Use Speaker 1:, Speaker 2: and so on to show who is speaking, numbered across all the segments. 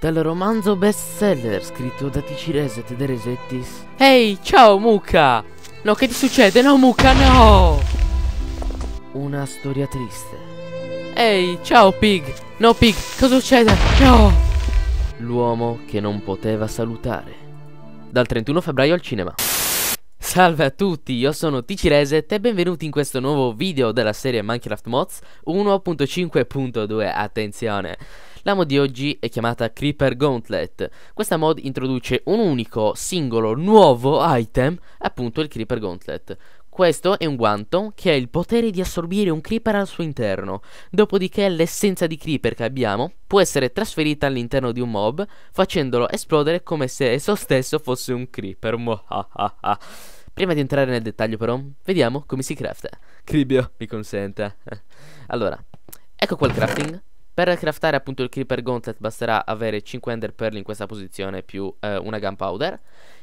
Speaker 1: dal romanzo bestseller scritto da Ticirese Tederese Ehi, hey, ciao Mucca! No, che ti succede? No, Mucca, no! Una storia triste. Ehi, hey, ciao Pig! No, Pig, cosa succede? No! L'uomo che non poteva salutare. Dal 31 febbraio al cinema. Salve a tutti, io sono Ticireset e benvenuti in questo nuovo video della serie Minecraft Mods 1.5.2, attenzione! La mod di oggi è chiamata Creeper Gauntlet. Questa mod introduce un unico, singolo, nuovo item, appunto il Creeper Gauntlet. Questo è un guanto che ha il potere di assorbire un creeper al suo interno, dopodiché l'essenza di creeper che abbiamo può essere trasferita all'interno di un mob facendolo esplodere come se esso stesso fosse un creeper. Prima di entrare nel dettaglio però, vediamo come si crafta. Cribio mi consenta. allora, ecco qua il crafting. Per craftare appunto il Creeper Gauntlet basterà avere 5 Ender Pearl in questa posizione più eh, una Gunpowder.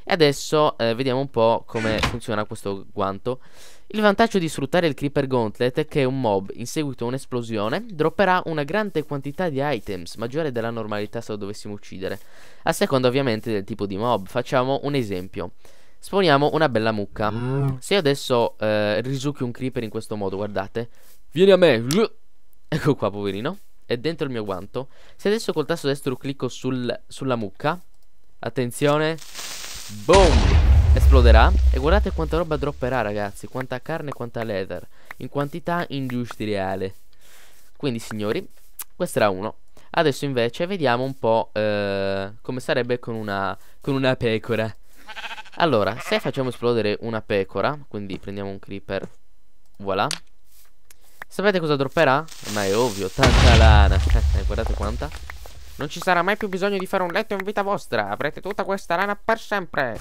Speaker 1: E adesso eh, vediamo un po' come funziona questo guanto. Il vantaggio di sfruttare il Creeper Gauntlet è che un mob, in seguito a un'esplosione, dropperà una grande quantità di items, maggiore della normalità se lo dovessimo uccidere. A seconda ovviamente del tipo di mob. Facciamo un esempio. Sponiamo una bella mucca. Se io adesso eh, risucchio un creeper in questo modo, guardate. Vieni a me! Ecco qua, poverino è dentro il mio guanto Se adesso col tasto destro clicco sul, sulla mucca Attenzione Boom Esploderà E guardate quanta roba dropperà ragazzi Quanta carne e quanta leather In quantità industriale Quindi signori Questo era uno Adesso invece vediamo un po' eh, come sarebbe con una, con una pecora Allora, se facciamo esplodere una pecora Quindi prendiamo un creeper Voilà Sapete cosa dropperà? Ma è ovvio, tanta lana eh, eh, Guardate quanta Non ci sarà mai più bisogno di fare un letto in vita vostra Avrete tutta questa lana per sempre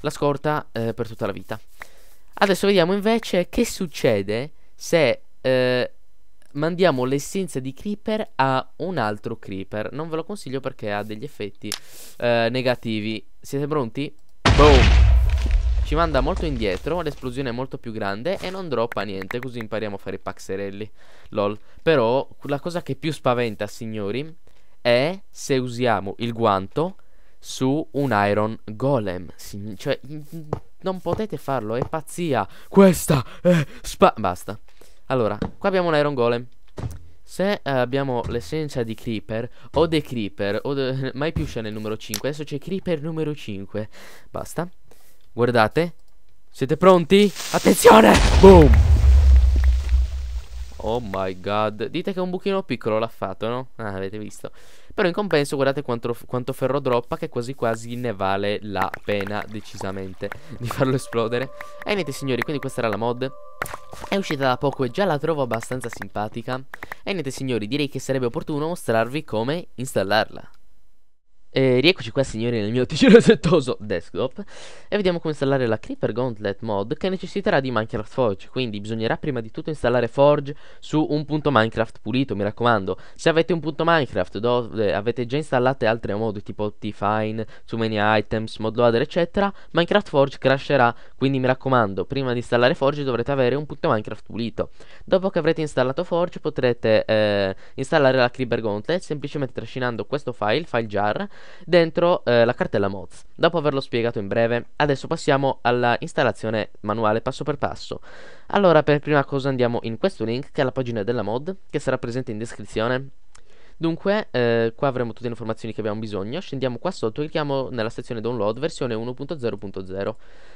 Speaker 1: La scorta eh, per tutta la vita Adesso vediamo invece che succede se eh, mandiamo l'essenza di creeper a un altro creeper Non ve lo consiglio perché ha degli effetti eh, negativi Siete pronti? Boom! Ci manda molto indietro, l'esplosione è molto più grande e non droppa niente, così impariamo a fare i paxerelli. Lol. Però la cosa che più spaventa, signori, è se usiamo il guanto su un Iron Golem. Sign cioè, non potete farlo, è pazzia. Questa è spa... Basta. Allora, qua abbiamo un Iron Golem. Se eh, abbiamo l'essenza di Creeper o dei Creeper, o de mai più c'è nel numero 5, adesso c'è Creeper numero 5. Basta. Guardate. Siete pronti? Attenzione! Boom! Oh my god. Dite che è un buchino piccolo l'ha fatto, no? Ah, avete visto. Però in compenso guardate quanto, quanto ferro droppa che quasi quasi ne vale la pena decisamente di farlo esplodere. E niente signori, quindi questa era la mod. È uscita da poco e già la trovo abbastanza simpatica. E niente signori, direi che sarebbe opportuno mostrarvi come installarla. Eh, rieccoci qua signori nel mio ticino settoso desktop e vediamo come installare la Creeper Gauntlet mod che necessiterà di Minecraft Forge quindi bisognerà prima di tutto installare Forge su un punto Minecraft pulito mi raccomando se avete un punto Minecraft dove eh, avete già installate altre mod tipo T-Fine, Too Many Items, Mod Loader eccetera Minecraft Forge crasherà quindi mi raccomando prima di installare Forge dovrete avere un punto Minecraft pulito dopo che avrete installato Forge potrete eh, installare la Creeper Gauntlet semplicemente trascinando questo file, file jar dentro eh, la cartella mods. Dopo averlo spiegato in breve, adesso passiamo alla installazione manuale passo per passo. Allora, per prima cosa andiamo in questo link che è la pagina della mod, che sarà presente in descrizione. Dunque, eh, qua avremo tutte le informazioni che abbiamo bisogno. Scendiamo qua sotto e clicchiamo nella sezione download versione 1.0.0.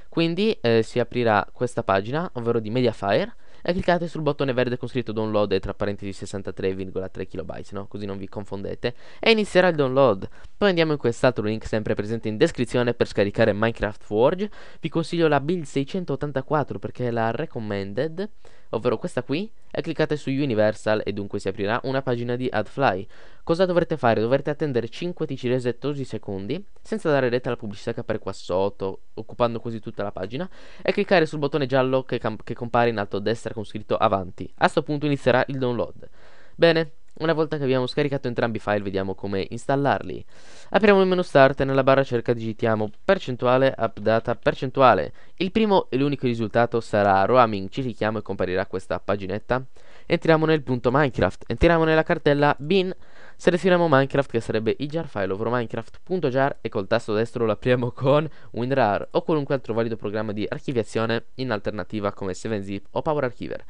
Speaker 1: Quindi eh, si aprirà questa pagina, ovvero di Mediafire e eh, cliccate sul bottone verde con scritto download e tra parentesi 63,3 KB, no? così non vi confondete, e inizierà il download. Poi andiamo in quest'altro link sempre presente in descrizione per scaricare Minecraft Forge. Vi consiglio la build 684 perché è la recommended ovvero questa qui, e cliccate su Universal e dunque si aprirà una pagina di AdFly. Cosa dovrete fare? Dovrete attendere 5 ticinesi secondi, senza dare retta alla pubblicità che appare qua sotto, occupando così tutta la pagina, e cliccare sul bottone giallo che, che compare in alto a destra con scritto avanti. A questo punto inizierà il download. Bene, una volta che abbiamo scaricato entrambi i file vediamo come installarli. Apriamo il menu start e nella barra cerca digitiamo percentuale, updata, percentuale. Il primo e l'unico risultato sarà roaming, ci clicchiamo e comparirà questa paginetta. Entriamo nel punto Minecraft, entriamo nella cartella bin, selezioniamo Minecraft che sarebbe il jar file over minecraft.jar e col tasto destro lo apriamo con WinRAR o qualunque altro valido programma di archiviazione in alternativa come 7zip o Power Archiver.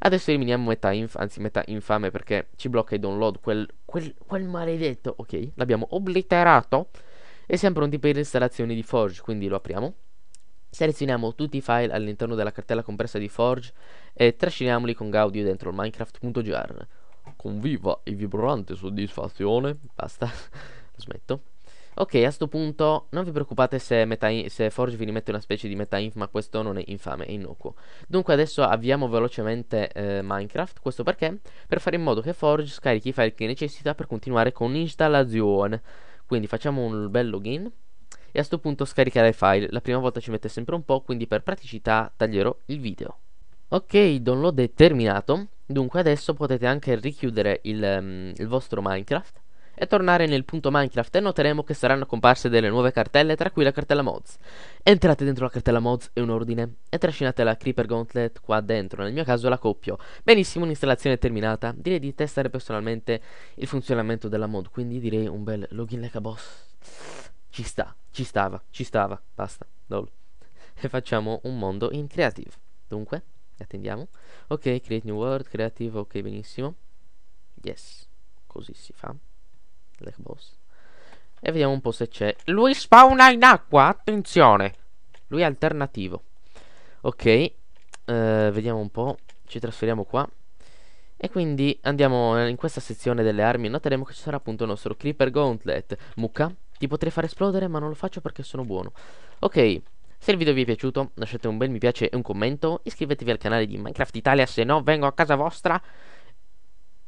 Speaker 1: Adesso eliminiamo metà inf, anzi metà infame perché ci blocca i download, quel, quel, quel maledetto, ok? L'abbiamo obliterato. E siamo pronti per l'installazione di Forge, quindi lo apriamo. Selezioniamo tutti i file all'interno della cartella compressa di Forge e trasciniamoli con Gaudio dentro il Minecraft.jar. Con viva e vibrante soddisfazione, basta, lo smetto Ok, a questo punto non vi preoccupate se, se, Forge vi rimette una specie di meta inf, ma questo non è infame, è innocuo. Dunque adesso avviamo velocemente eh, Minecraft, questo perché? Per fare in modo che Forge scarichi i file che necessita per continuare con l'installazione. Quindi facciamo un bel login e a questo punto scaricare i file. La prima volta ci mette sempre un po', quindi per praticità taglierò il video. Ok, download è terminato, dunque adesso potete anche richiudere il, um, il vostro Minecraft e tornare nel punto Minecraft e noteremo che saranno comparse delle nuove cartelle tra cui la cartella mods. Entrate dentro la cartella mods è un ordine e trascinate la creeper gauntlet qua dentro, nel mio caso la coppio. Benissimo, un'installazione terminata, direi di testare personalmente il funzionamento della mod, quindi direi un bel login like a boss. Ci sta, ci stava, ci stava, basta, lol. E facciamo un mondo in creative. Dunque, attendiamo. Ok, create new world, creative, ok, benissimo. Yes, così si fa. Black Boss. E vediamo un po' se c'è. Lui spawna in acqua, attenzione. Lui è alternativo. Ok, eh, vediamo un po'. Ci trasferiamo qua. E quindi andiamo in questa sezione delle armi. Noteremo che ci sarà appunto il nostro Creeper Gauntlet. Mucca, ti potrei far esplodere ma non lo faccio perché sono buono. Ok, se il video vi è piaciuto lasciate un bel mi piace e un commento. Iscrivetevi al canale di Minecraft Italia se no vengo a casa vostra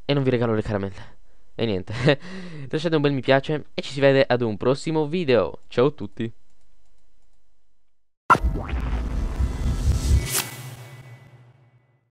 Speaker 1: e non vi regalo le caramelle. E niente, lasciate un bel mi piace e ci si vede ad un prossimo video. Ciao a tutti!